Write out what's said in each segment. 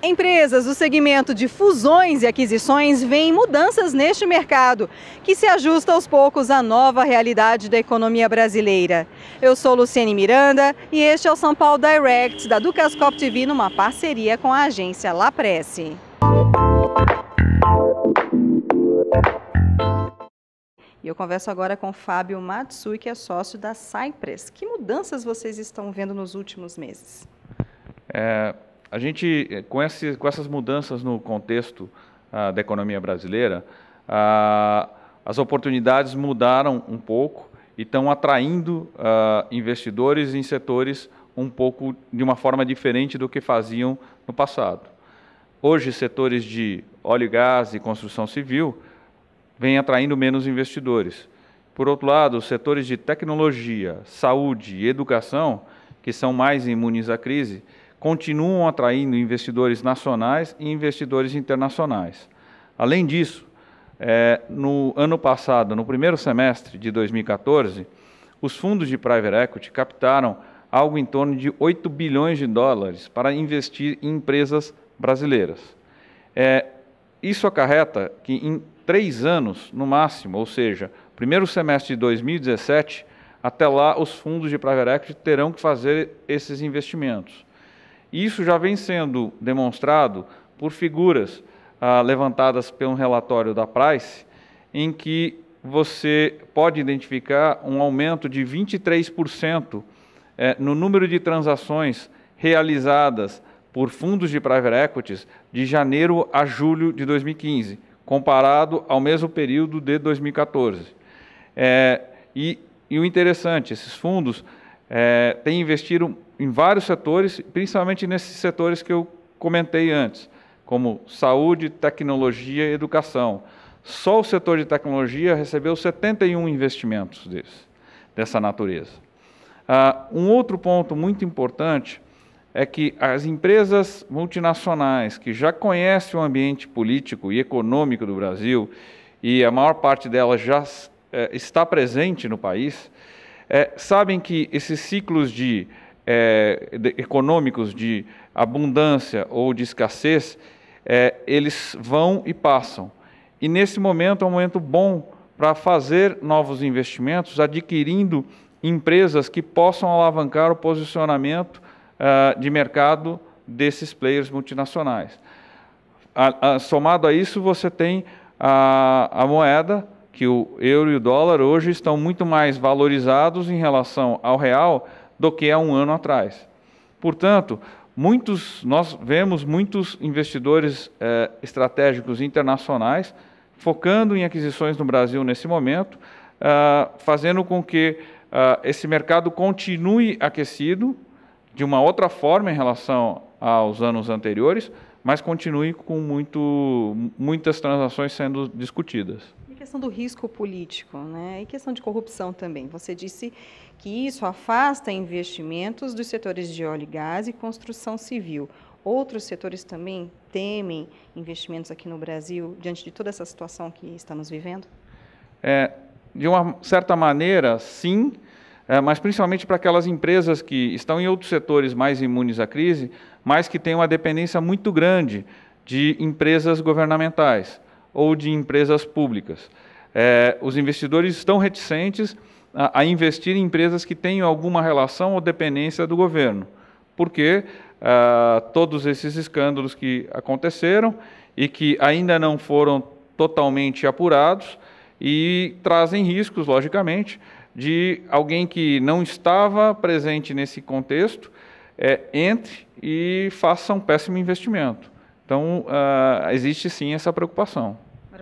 Empresas do segmento de fusões e aquisições veem mudanças neste mercado, que se ajusta aos poucos à nova realidade da economia brasileira. Eu sou Luciene Miranda e este é o São Paulo Direct da Ducascop TV numa parceria com a agência La Presse. E eu converso agora com Fábio Matsui, que é sócio da Cypress. Que mudanças vocês estão vendo nos últimos meses? É, a gente, eh, com, esse, com essas mudanças no contexto ah, da economia brasileira, ah, as oportunidades mudaram um pouco e estão atraindo ah, investidores em setores um pouco de uma forma diferente do que faziam no passado. Hoje, setores de óleo e gás e construção civil vêm atraindo menos investidores. Por outro lado, os setores de tecnologia, saúde e educação, que são mais imunes à crise, continuam atraindo investidores nacionais e investidores internacionais. Além disso, é, no ano passado, no primeiro semestre de 2014, os fundos de private equity captaram algo em torno de 8 bilhões de dólares para investir em empresas brasileiras. É, isso acarreta que em três anos, no máximo, ou seja, primeiro semestre de 2017, até lá os fundos de private equity terão que fazer esses investimentos. Isso já vem sendo demonstrado por figuras ah, levantadas pelo relatório da Price, em que você pode identificar um aumento de 23% eh, no número de transações realizadas por fundos de private equities de janeiro a julho de 2015, comparado ao mesmo período de 2014. Eh, e, e o interessante, esses fundos é, tem investido em vários setores, principalmente nesses setores que eu comentei antes, como saúde, tecnologia e educação. Só o setor de tecnologia recebeu 71 investimentos desse, dessa natureza. Ah, um outro ponto muito importante é que as empresas multinacionais que já conhecem o ambiente político e econômico do Brasil, e a maior parte delas já é, está presente no país, é, sabem que esses ciclos de, é, de, econômicos de abundância ou de escassez, é, eles vão e passam. E nesse momento é um momento bom para fazer novos investimentos, adquirindo empresas que possam alavancar o posicionamento uh, de mercado desses players multinacionais. A, a, somado a isso, você tem a, a moeda, que o euro e o dólar hoje estão muito mais valorizados em relação ao real do que há um ano atrás. Portanto, muitos nós vemos muitos investidores eh, estratégicos internacionais focando em aquisições no Brasil nesse momento, ah, fazendo com que ah, esse mercado continue aquecido de uma outra forma em relação aos anos anteriores, mas continue com muito, muitas transações sendo discutidas questão do risco político, né? E questão de corrupção também. Você disse que isso afasta investimentos dos setores de óleo e gás e construção civil. Outros setores também temem investimentos aqui no Brasil diante de toda essa situação que estamos vivendo? É, de uma certa maneira, sim, é, mas principalmente para aquelas empresas que estão em outros setores mais imunes à crise, mas que têm uma dependência muito grande de empresas governamentais ou de empresas públicas. É, os investidores estão reticentes a, a, investir em empresas que tenham alguma relação ou dependência do governo, porque ah, todos esses escândalos que aconteceram e que ainda não foram totalmente apurados e trazem riscos, logicamente, de alguém que não estava presente nesse contexto é, entre e faça um péssimo investimento. Então, ah, existe sim essa preocupação.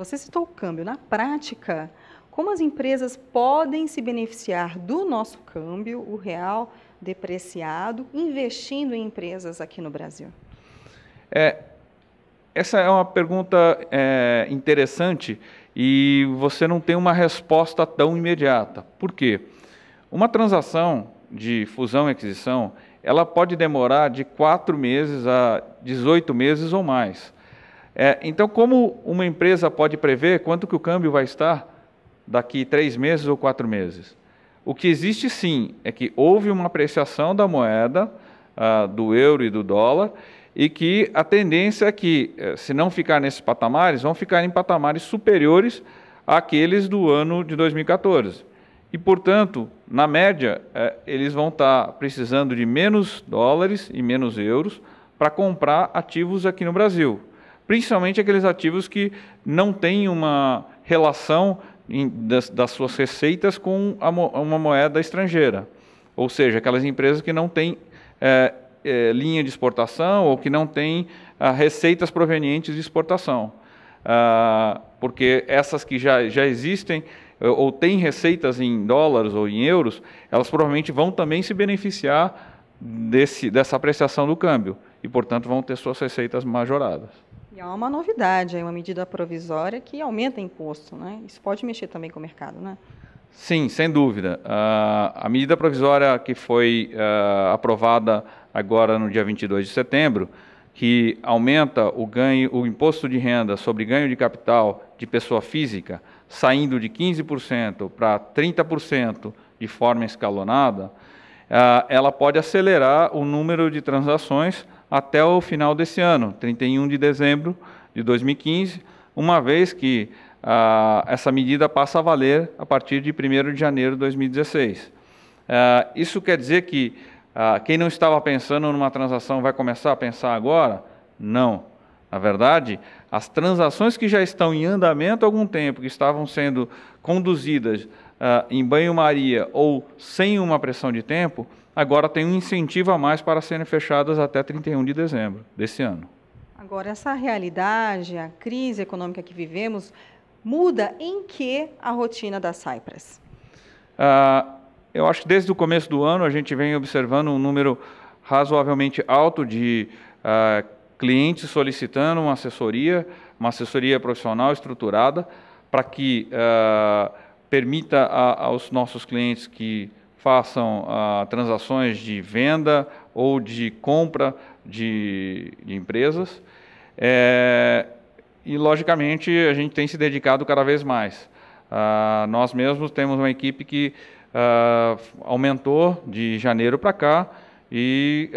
Você citou o câmbio. Na prática, como as empresas podem se beneficiar do nosso câmbio, o real depreciado, investindo em empresas aqui no Brasil? É, essa é uma pergunta é, interessante e você não tem uma resposta tão imediata. Por quê? Uma transação de fusão e aquisição, ela pode demorar de 4 meses a 18 meses ou mais. É, então, como uma empresa pode prever quanto que o câmbio vai estar daqui três meses ou quatro meses? O que existe sim é que houve uma apreciação da moeda, ah, do euro e do dólar, e que a tendência é que, eh, se não ficar nesses patamares, vão ficar em patamares superiores àqueles do ano de 2014. E, portanto, na média, eh, eles vão estar precisando de menos dólares e menos euros para comprar ativos aqui no Brasil principalmente aqueles ativos que não têm uma relação em, das, das, suas receitas com mo, uma moeda estrangeira. Ou seja, aquelas empresas que não têm é, é, linha de exportação ou que não têm ah, receitas provenientes de exportação. Ah, porque essas que já, já existem ou têm receitas em dólares ou em euros, elas provavelmente vão também se beneficiar desse, dessa apreciação do câmbio e, portanto, vão ter suas receitas majoradas. E há é uma novidade, é uma medida provisória que aumenta imposto, né? Isso pode mexer também com o mercado, né? Sim, sem dúvida. Uh, a medida provisória que foi uh, aprovada agora no dia 22 de setembro, que aumenta o ganho, o imposto de renda sobre ganho de capital de pessoa física, saindo de 15% para 30% de forma escalonada, eh, ela pode acelerar o número de transações até o final desse ano, 31 de dezembro de 2015, uma vez que ah, essa medida passa a valer a partir de 1 de janeiro de 2016. Ah, isso quer dizer que ah, quem não estava pensando numa transação vai começar a pensar agora? Não. Na verdade, as transações que já estão em andamento há algum tempo, que estavam sendo conduzidas uh, em banho-maria ou sem uma pressão de tempo, agora tem um incentivo a mais para serem fechadas até 31 de dezembro desse ano. Agora, essa realidade, a crise econômica que vivemos, muda em que a rotina da Cypress? Uh, eu acho que desde o começo do ano a gente vem observando um número razoavelmente alto de uh, clientes solicitando uma assessoria, uma assessoria profissional estruturada, para que uh, permita a, aos nossos clientes que façam a, ah, transações de venda ou de compra de, de empresas. É, e, logicamente, a gente tem se dedicado cada vez mais. Ah, nós mesmos temos uma equipe que ah, aumentou de janeiro para cá e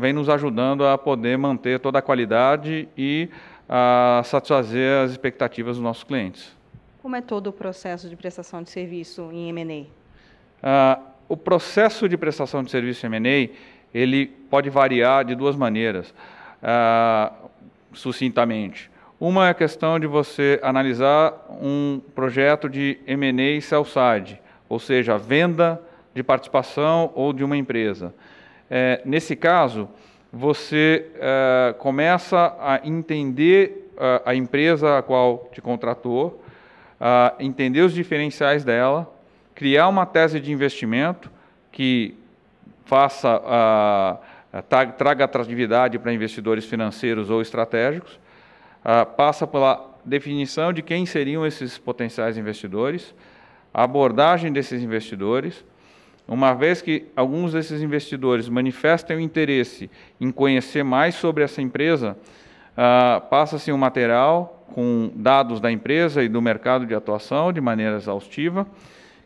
vem nos ajudando a poder manter toda a qualidade e a satisfazer as expectativas dos nossos clientes. Como é todo o processo de prestação de serviço em M&A? Ah, o processo de prestação de serviço em M&A, ele pode variar de duas maneiras, ah, sucintamente. Uma é a questão de você analisar um projeto de M&A sell-side, ou seja, venda de participação ou de uma empresa. É, nesse caso, você é, começa a entender a, ah, a empresa a qual te contratou, uh, entender os diferenciais dela, criar uma tese de investimento que faça uh, traga atratividade para investidores financeiros ou estratégicos, uh, passa pela definição de quem seriam esses potenciais investidores, a abordagem desses investidores, uma vez que alguns desses investidores manifestam interesse em conhecer mais sobre essa empresa, uh, passa-se um material com dados da empresa e do mercado de atuação de maneira exaustiva,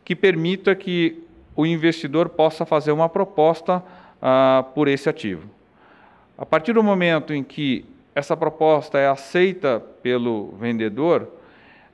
que permita que o investidor possa fazer uma proposta ah, por esse ativo. A partir do momento em que essa proposta é aceita pelo vendedor,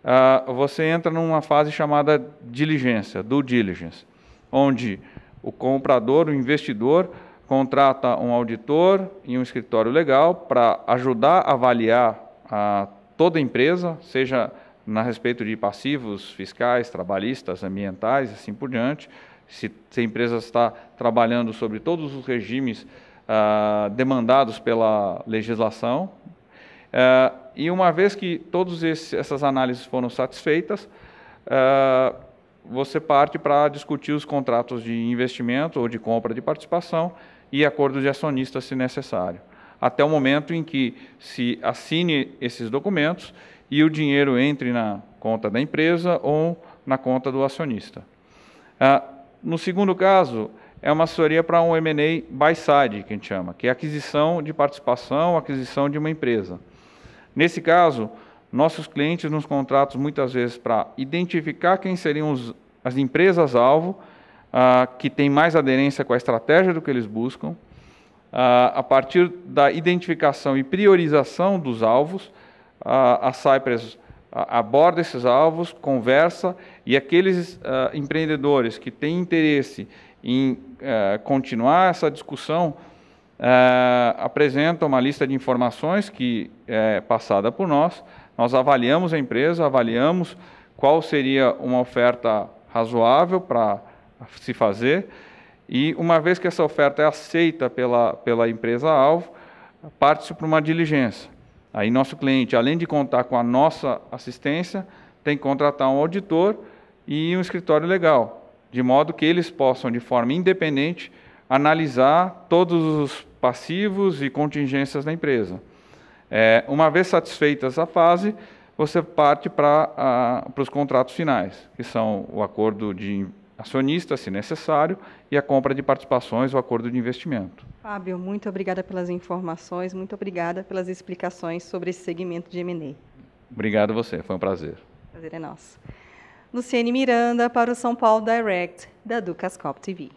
ah, você entra numa fase chamada diligência, due diligence, onde o comprador, o investidor, contrata um auditor e um escritório legal para ajudar a avaliar a toda empresa, seja na respeito de passivos fiscais, trabalhistas, ambientais, assim por diante. Se, se a empresa está trabalhando sobre todos os regimes ah, demandados pela legislação. Ah, e uma vez que todas essas análises foram satisfeitas, ah, você parte para discutir os contratos de investimento ou de compra de participação e acordos de acionistas, se necessário até o momento em que se assine esses documentos e o dinheiro entre na conta da empresa ou na conta do acionista. Ah, no segundo caso, é uma assessoria para um M&A by side, que a gente chama, que é aquisição de participação, aquisição de uma empresa. Nesse caso, nossos clientes nos contratos muitas vezes para identificar quem seriam os, as empresas-alvo ah, que têm mais aderência com a estratégia do que eles buscam, ah, a partir da identificação e priorização dos alvos, a Cypress aborda esses alvos, conversa e aqueles ah, empreendedores que têm interesse em eh, continuar essa discussão eh, apresentam uma lista de informações que eh, é passada por nós. Nós avaliamos a empresa, avaliamos qual seria uma oferta razoável para se fazer e uma vez que essa oferta é aceita pela, pela empresa-alvo, parte-se para uma diligência. Aí nosso cliente, além de contar com a nossa assistência, tem que contratar um auditor e um escritório legal, de modo que eles possam, de forma independente, analisar todos os passivos e contingências da empresa. É, uma vez satisfeita essa fase, você parte para, a, ah, para os contratos finais, que são o acordo de acionista, se necessário, e a compra de participações ou acordo de investimento. Fábio, muito obrigada pelas informações, muito obrigada pelas explicações sobre esse segmento de M&A. Obrigado a você, foi um prazer. Prazer é nosso. Luciene Miranda para o São Paulo Direct, da Ducascop TV.